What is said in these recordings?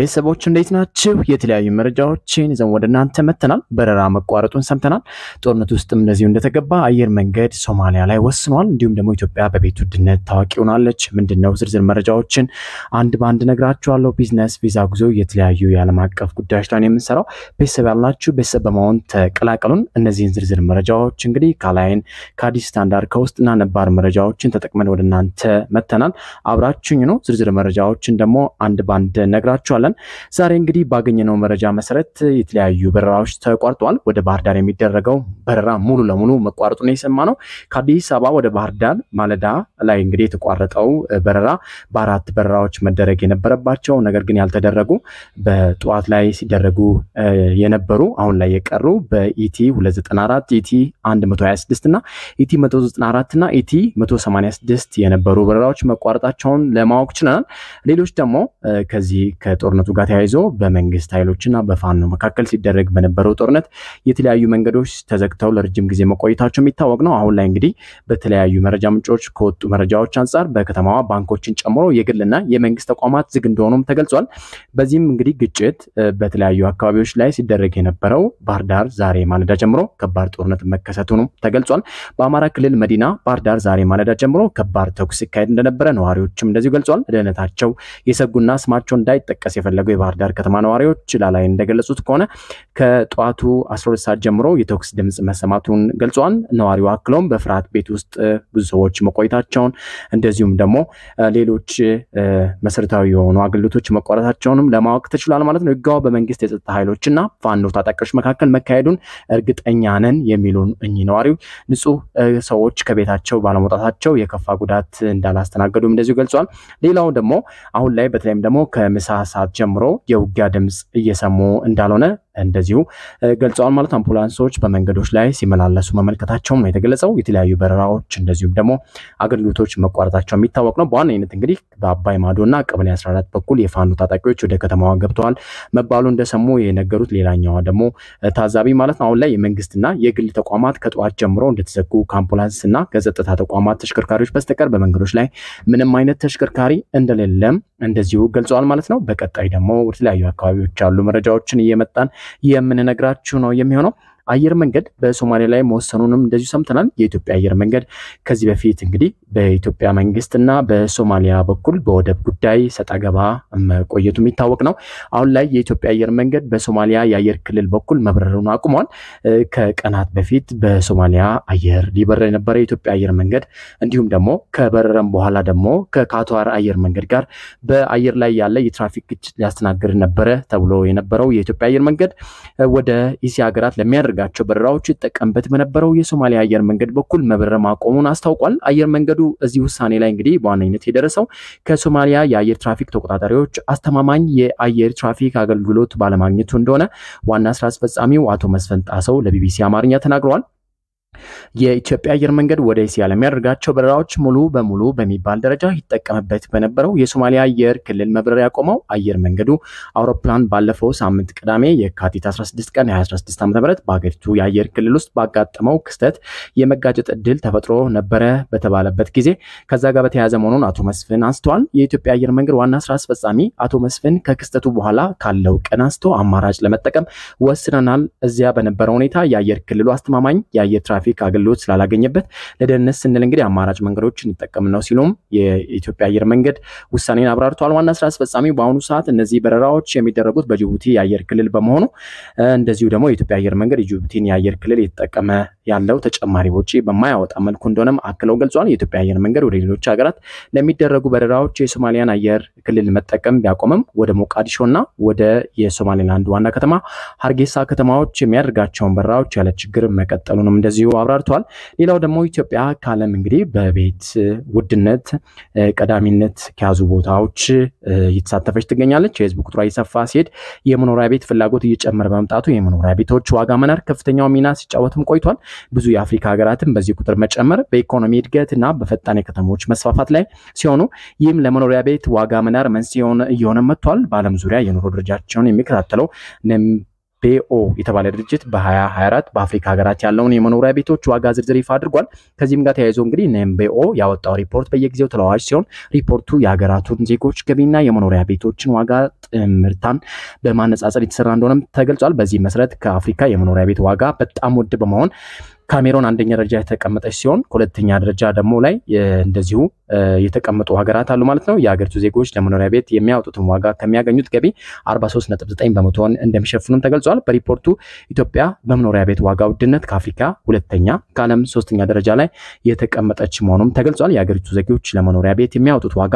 ቤተሰቦች እንዴት ናችሁ? የተለያዩ መረጃዎችን ይዘን ወደ እናንተ መተናል። በረራ መቋረጡን ሰምተናል። ጦርነት ውስጥም እንደዚሁ እንደተገባ አየር መንገድ ሶማሊያ ላይ ወስኗል። እንዲሁም ደግሞ ኢትዮጵያ በቤት ውድነት ታዋቂ ሆናለች። ነው ዝርዝር መረጃዎችን አንድ በአንድ ነግራችኋለሁ። ቢዝነስ፣ ቪዛ፣ ጉዞ፣ የተለያዩ የዓለም አቀፍ ጉዳዮች ላይ የምንሰራው ቤተሰብ ያላችሁ ቤተሰብ በመሆን ተቀላቀሉን። እነዚህን ዝርዝር መረጃዎች እንግዲህ ካላይን ከአዲስ ስታንዳርድ ከውስጥና ነባር መረጃዎችን ተጠቅመን ወደ እናንተ መተናል። አብራችኝ ነው። ዝርዝር መረጃዎችን ደግሞ አንድ በአንድ ነግራችኋለን። ነበረን። ዛሬ እንግዲህ ባገኘነው መረጃ መሰረት የተለያዩ በረራዎች ተቋርጧል። ወደ ባህር ዳር የሚደረገው በረራ ሙሉ ለሙሉ መቋረጡን የሰማ ነው። ከአዲስ አበባ ወደ ባህር ዳር ማለዳ ላይ እንግዲህ የተቋረጠው በረራ በአራት በረራዎች መደረግ የነበረባቸው ነገር ግን ያልተደረጉ በጠዋት ላይ ሲደረጉ የነበሩ አሁን ላይ የቀሩ በኢቲ 294 ኢቲ 126 እና ኢቲ 194 እና ኢቲ 186 የነበሩ በረራዎች መቋረጣቸውን ለማወቅ ችለናል። ሌሎች ደግሞ ከዚህ ከጦርነት ጦርነቱ ጋር ተያይዞ በመንግስት ኃይሎችና በፋኖ መካከል ሲደረግ በነበረው ጦርነት የተለያዩ መንገዶች ተዘግተው ለረጅም ጊዜ መቆየታቸው የሚታወቅ ነው። አሁን ላይ እንግዲህ በተለያዩ መረጃ ምንጮች ከወጡ መረጃዎች አንጻር በከተማዋ ባንኮችን ጨምሮ የግልና የመንግስት ተቋማት ዝግ እንደሆኑም ተገልጿል። በዚህም እንግዲህ ግጭት በተለያዩ አካባቢዎች ላይ ሲደረግ የነበረው ባህር ዳር ዛሬ ማለዳ ጀምሮ ከባድ ጦርነት መከሰቱንም ተገልጿል። በአማራ ክልል መዲና ባህር ዳር ዛሬ ማለዳ ጀምሮ ከባድ ተኩስ ሲካሄድ እንደነበረ ነዋሪዎችም እንደዚሁ ገልጿል። ደህንነታቸው የሰጉና ስማቸው እንዳይጠቀስ የፈለጉ የባህር ዳር ከተማ ነዋሪዎች ላላይ እንደገለጹት ከሆነ ከጠዋቱ 12 ሰዓት ጀምሮ የተኩስ ድምፅ መሰማቱን ገልጿል። ነዋሪው አክለውም በፍርሃት ቤት ውስጥ ብዙ ሰዎች መቆየታቸውን እንደዚሁም ደግሞ ሌሎች መሰረታዊ የሆኑ አገልግሎቶች መቋረጣቸውንም ለማወቅ ተችሏል ማለት ነው። ህጋው በመንግስት የጸጥታ ኃይሎችና ፋኖ ታጣቂዎች መካከል መካሄዱን እርግጠኛ ነን የሚሉን እኚህ ነዋሪው ንጹህ ሰዎች ከቤታቸው ባለመውጣታቸው የከፋ ጉዳት እንዳላስተናገዱም እንደዚሁ ገልጿል። ሌላው ደግሞ አሁን ላይ በተለይም ደግሞ ከምሳ ሰዓት ጀምሮ የውጊያ ድምፅ እየሰሙ እንዳልሆነ እንደዚሁ ገልጸዋል። ማለት አምቡላንሶች በመንገዶች ላይ ሲመላለሱ መመልከታቸውም ነው የተገለጸው። የተለያዩ በረራዎች እንደዚሁም ደግሞ አገልግሎቶች መቋረጣቸው የሚታወቅ ነው። በዋነኝነት እንግዲህ በአባይ ማዶና ቀበሌ 14 በኩል የፋኖ ታጣቂዎች ወደ ከተማዋ ገብተዋል መባሉ እንደሰሙ የነገሩት ሌላኛዋ ደግሞ ታዛቢ ማለት ነው። አሁን ላይ የመንግስትና የግል ተቋማት ከጠዋት ጀምሮ እንደተዘጉ ከአምቡላንስና ከጸጥታ ተቋማት ተሽከርካሪዎች በስተቀር በመንገዶች ላይ ምንም አይነት ተሽከርካሪ እንደሌለም እንደዚሁ ገልጸዋል ማለት ነው። በቀጣይ ደግሞ ወደ ተለያዩ አካባቢዎች ያሉ መረጃዎችን እየመጣን የምንነግራችሁ ነው የሚሆነው። አየር መንገድ በሶማሌ ላይ መወሰኑንም እንደዚሁ ሰምተናል። የኢትዮጵያ አየር መንገድ ከዚህ በፊት እንግዲህ በኢትዮጵያ እና በሶማሊያ በኩል በወደብ ጉዳይ ሰጣ ገባ መቆየቱ የሚታወቅ ነው። አሁን ላይ የኢትዮጵያ አየር መንገድ በሶማሊያ የአየር ክልል በኩል መብረሩን አቁሟል። ከቀናት በፊት በሶማሊያ አየር ሊበረር የነበረ የኢትዮጵያ አየር መንገድ እንዲሁም ደግሞ ከበረረም በኋላ ደግሞ ከካቷር አየር መንገድ ጋር በአየር ላይ ያለ የትራፊክ ግጭት ሊያስተናግድ ነበረ ተብሎ የነበረው የኢትዮጵያ አየር መንገድ ወደ ኢሲያ ሀገራት ለሚያደርግ ባደረጋቸው በረራዎች ይጠቀምበት በነበረው የሶማሊያ አየር መንገድ በኩል መብረር ማቆሙን አስታውቋል። አየር መንገዱ እዚህ ውሳኔ ላይ እንግዲህ በዋነኝነት የደረሰው ከሶማሊያ የአየር ትራፊክ ተቆጣጣሪዎች አስተማማኝ የአየር ትራፊክ አገልግሎት ባለማግኘቱ እንደሆነ ዋና ስራ አስፈጻሚው አቶ መስፈን ጣሰው ለቢቢሲ አማርኛ ተናግረዋል። የኢትዮጵያ አየር መንገድ ወደ እስያ ለሚያደርጋቸው በረራዎች ሙሉ በሙሉ በሚባል ደረጃ ይጠቀምበት በነበረው የሶማሊያ አየር ክልል መብረሪያ ያቆመው አየር መንገዱ አውሮፕላን ባለፈው ሳምንት ቅዳሜ የካቲት 16 ቀን 2016 ዓ ም በሀገሪቱ የአየር ክልል ውስጥ ባጋጠመው ክስተት የመጋጨት እድል ተፈጥሮ ነበረ በተባለበት ጊዜ ከዛ ጋር በተያያዘ መሆኑን አቶ መስፍን አንስተዋል። የኢትዮጵያ አየር መንገድ ዋና ስራ አስፈጻሚ አቶ መስፍን ከክስተቱ በኋላ ካለው ቀን አንስቶ አማራጭ ለመጠቀም ወስነናል። እዚያ በነበረው ሁኔታ የአየር ክልሉ አስተማማኝ የአየር ትራፊክ ትራፊክ አገልግሎት ስላላገኘበት ለደህንነት ስንል እንግዲህ አማራጭ መንገዶች እንጠቀም ነው ሲሉም የኢትዮጵያ አየር መንገድ ውሳኔን አብራርተዋል። ዋና ስራ አስፈጻሚው በአሁኑ ሰዓት እነዚህ በረራዎች የሚደረጉት በጅቡቲ የአየር ክልል በመሆኑ እንደዚሁ ደግሞ የኢትዮጵያ አየር መንገድ የጅቡቲን የአየር ክልል የተጠቀመ ያለው ተጨማሪ ወጪ በማያወጣ መልኩ እንደሆነም አክለው ገልጿል። የኢትዮጵያ አየር መንገድ ወደ ሌሎች ሀገራት ለሚደረጉ በረራዎች የሶማሊያን አየር ክልል መጠቀም ቢያቆምም ወደ እና ወደ የሶማሌላንድ ዋና ከተማ ሀርጌሳ ከተማዎች የሚያደርጋቸውን በረራዎች ያለ ችግር መቀጠሉንም እንደዚሁ አብራርተዋል። ሌላው ደግሞ ኢትዮጵያ ከዓለም እንግዲህ በቤት ውድነት ቀዳሚነት ከያዙ ቦታዎች እየተሳተፈች ትገኛለች። የህዝብ ቁጥሯ እየሰፋ ሲሄድ የመኖሪያ ቤት ፍላጎት እየጨመረ በመምጣቱ የመኖሪያ ቤቶች ዋጋ መናር ከፍተኛው ሚና ሲጫወትም ቆይቷል። ብዙ የአፍሪካ ሀገራትም በዚህ ቁጥር መጨመር በኢኮኖሚ እድገት እና በፈጣን የከተሞች መስፋፋት ላይ ሲሆኑ ይህም ለመኖሪያ ቤት ዋጋ መናር መንስኤ እየሆነ መጥቷል። በዓለም ዙሪያ የኑሮ ደረጃቸውን የሚከታተለው ቤኦ የተባለ ድርጅት በ2024 በአፍሪካ ሀገራት ያለውን የመኖሪያ ቤቶች ዋጋ ዝርዝር ይፋ አድርጓል። ከዚህም ጋር ተያይዞ እንግዲህ ኔምቤኦ ያወጣው ሪፖርት በየጊዜው ተለዋዋጭ ሲሆን ሪፖርቱ የሀገራቱን ዜጎች ገቢና የመኖሪያ ቤቶችን ዋጋ ጥምርታን በማነጻጸር የተሰራ እንደሆነም ተገልጿል። በዚህ መሰረት ከአፍሪካ የመኖሪያ ቤት ዋጋ በጣም ውድ በመሆን ካሜሮን አንደኛ ደረጃ የተቀመጠች ሲሆን ሁለተኛ ደረጃ ደግሞ ላይ እንደዚሁ የተቀመጡ ሀገራት አሉ ማለት ነው። የሀገሪቱ ዜጎች ለመኖሪያ ቤት የሚያወጡትን ዋጋ ከሚያገኙት ገቢ 43.9 በመቶን እንደሚሸፍኑም ተገልጿል። በሪፖርቱ ኢትዮጵያ በመኖሪያ ቤት ዋጋ ውድነት ከአፍሪካ ሁለተኛ፣ ከዓለም ሶስተኛ ደረጃ ላይ የተቀመጠች መሆኑም ተገልጿል። የሀገሪቱ ዜጎች ለመኖሪያ ቤት የሚያወጡት ዋጋ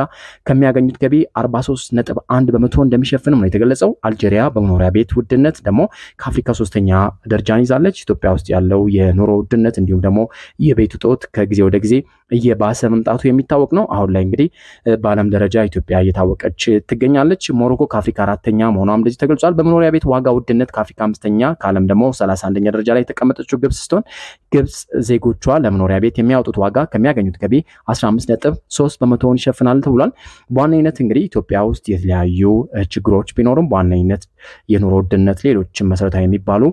ከሚያገኙት ገቢ 43.1 በመቶ እንደሚሸፍንም ነው የተገለጸው። አልጄሪያ በመኖሪያ ቤት ውድነት ደግሞ ከአፍሪካ ሶስተኛ ደረጃን ይዛለች። ኢትዮጵያ ውስጥ ያለው የኑሮ ውድነት እንዲሁም ደግሞ የቤት እጦት ከጊዜ ወደ ጊዜ እየባሰ መምጣቱ የሚታወቅ ነው። አሁን ላይ እንግዲህ በዓለም ደረጃ ኢትዮጵያ እየታወቀች ትገኛለች። ሞሮኮ ከአፍሪካ አራተኛ መሆኗም እንደዚህ ተገልጿል። በመኖሪያ ቤት ዋጋ ውድነት ከአፍሪካ አምስተኛ ከዓለም ደግሞ ሰላሳ አንደኛ ደረጃ ላይ የተቀመጠችው ግብጽ ስትሆን ግብጽ ዜጎቿ ለመኖሪያ ቤት የሚያወጡት ዋጋ ከሚያገኙት ገቢ 15.3 በመቶውን ይሸፍናል ተብሏል። በዋነኝነት እንግዲህ ኢትዮጵያ ውስጥ የተለያዩ ችግሮች ቢኖሩም በዋነኝነት የኑሮ ውድነት፣ ሌሎችም መሰረታዊ የሚባሉ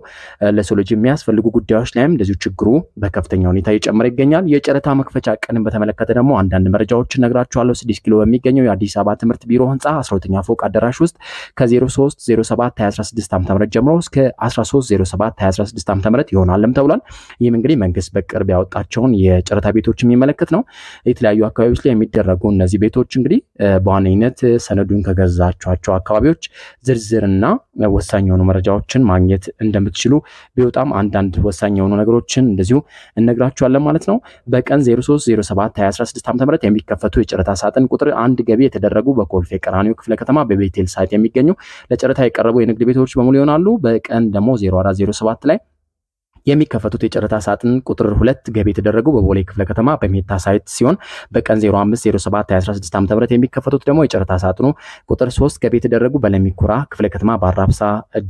ለሰው ልጅ የሚያስፈልጉ ጉዳዮች ላይም እንደዚሁ ችግሩ በከፍተኛ ሁኔታ እየጨመረ ይገኛል። የጨረታ መክፈቻ ቀንን በተመለከተ ደግሞ አንዳንድ መረጃዎችን ነግራችኋለሁ። ስድስት ኪሎ በሚገኘው የአዲስ አበባ ትምህርት ቢሮ ህንፃ 12ኛ ፎቅ አዳራሽ ውስጥ ከ03 07 ዓ.ም ጀምሮ እስከ 13 07 2016 ዓ.ም ይሆናልም ተብሏል። ይህም እንግዲህ መንግስት በቅርብ ያወጣቸውን የጨረታ ቤቶች የሚመለከት ነው። የተለያዩ አካባቢዎች ላይ የሚደረጉ እነዚህ ቤቶች እንግዲህ በዋነኝነት ሰነዱን ከገዛቸኋቸው አካባቢዎች ዝርዝርና ወሳኝ የሆኑ መረጃዎችን ማግኘት እንደምትችሉ ቢወጣም አንዳንድ ወሳኝ የሆኑ ነገሮችን እንደዚሁ እነግራችኋለን ማለት ነው። በቀን 0307 2016 ዓ.ም የሚከፈቱ የጨረታ ሳጥን ቁጥር አንድ ገቢ የተደረጉ በኮልፌ ቀራኒዮ ክፍለ ከተማ በቤቴል ሳይት የሚገኙ ለጨረታ የቀረቡ የንግድ ቤቶች በሙሉ ይሆናሉ። በቀን ደግሞ 0407 ላይ የሚከፈቱት የጨረታ ሳጥን ቁጥር ሁለት ገቢ የተደረገው በቦሌ ክፍለ ከተማ በሜታ ሳይት ሲሆን በቀን 0507 2016 ዓ ም የሚከፈቱት ደግሞ የጨረታ ሳጥኑ ቁጥር ሶስት ገቢ የተደረጉ በለሚኩራ ክፍለ ከተማ በአራብሳ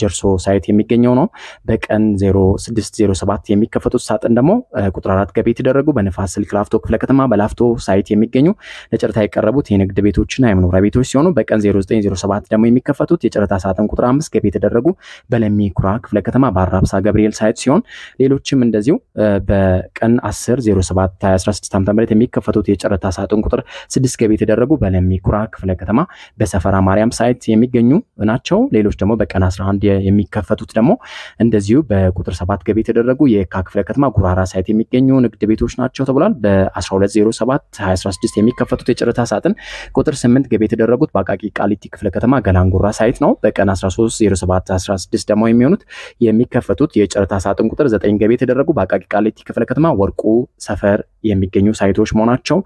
ጀርሶ ሳይት የሚገኘው ነው። በቀን 0607 የሚከፈቱት ሳጥን ደግሞ ቁጥር አራት ገቢ የተደረጉ በንፋስ ስልክ ላፍቶ ክፍለ ከተማ በላፍቶ ሳይት የሚገኙ ለጨረታ የቀረቡት የንግድ ቤቶችና የመኖሪያ ቤቶች ሲሆኑ በቀን 0907 ደግሞ የሚከፈቱት የጨረታ ሳጥን ቁጥር አምስት ገቢ የተደረጉ በለሚኩራ ክፍለ ከተማ በአራብሳ ገብርኤል ሳይት ሲሆን ሌሎችም እንደዚሁ በቀን 10 07 2016 ዓ.ም የሚከፈቱት የጨረታ ሳጥን ቁጥር ስድስት ገቢ የተደረጉ በለሚ ኩራ ክፍለ ከተማ በሰፈራ ማርያም ሳይት የሚገኙ ናቸው። ሌሎች ደግሞ በቀን 11 የሚከፈቱት ደግሞ እንደዚሁ በቁጥር ሰባት ገቢ የተደረጉ የካ ክፍለ ከተማ ጉራራ ሳይት የሚገኙ ንግድ ቤቶች ናቸው ተብሏል። በ1207 2016 የሚከፈቱት የጨረታ ሳጥን ቁጥር 8 ገቢ የተደረጉት በአቃቂ ቃሊቲ ክፍለ ከተማ ገላንጉራ ሳይት ነው። በቀን 1307 16 ደግሞ የሚሆኑት የሚከፈቱት የጨረታ ሳጥን ቁጥር ዘጠኝ ገቢ የተደረጉ በአቃቂ ቃሊቲ ክፍለ ከተማ ወርቁ ሰፈር የሚገኙ ሳይቶች መሆናቸው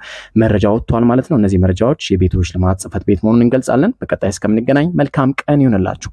መረጃ ወጥቷል ማለት ነው። እነዚህ መረጃዎች የቤቶች ልማት ጽህፈት ቤት መሆኑን እንገልጻለን። በቀጣይ እስከምንገናኝ መልካም ቀን ይሁንላችሁ።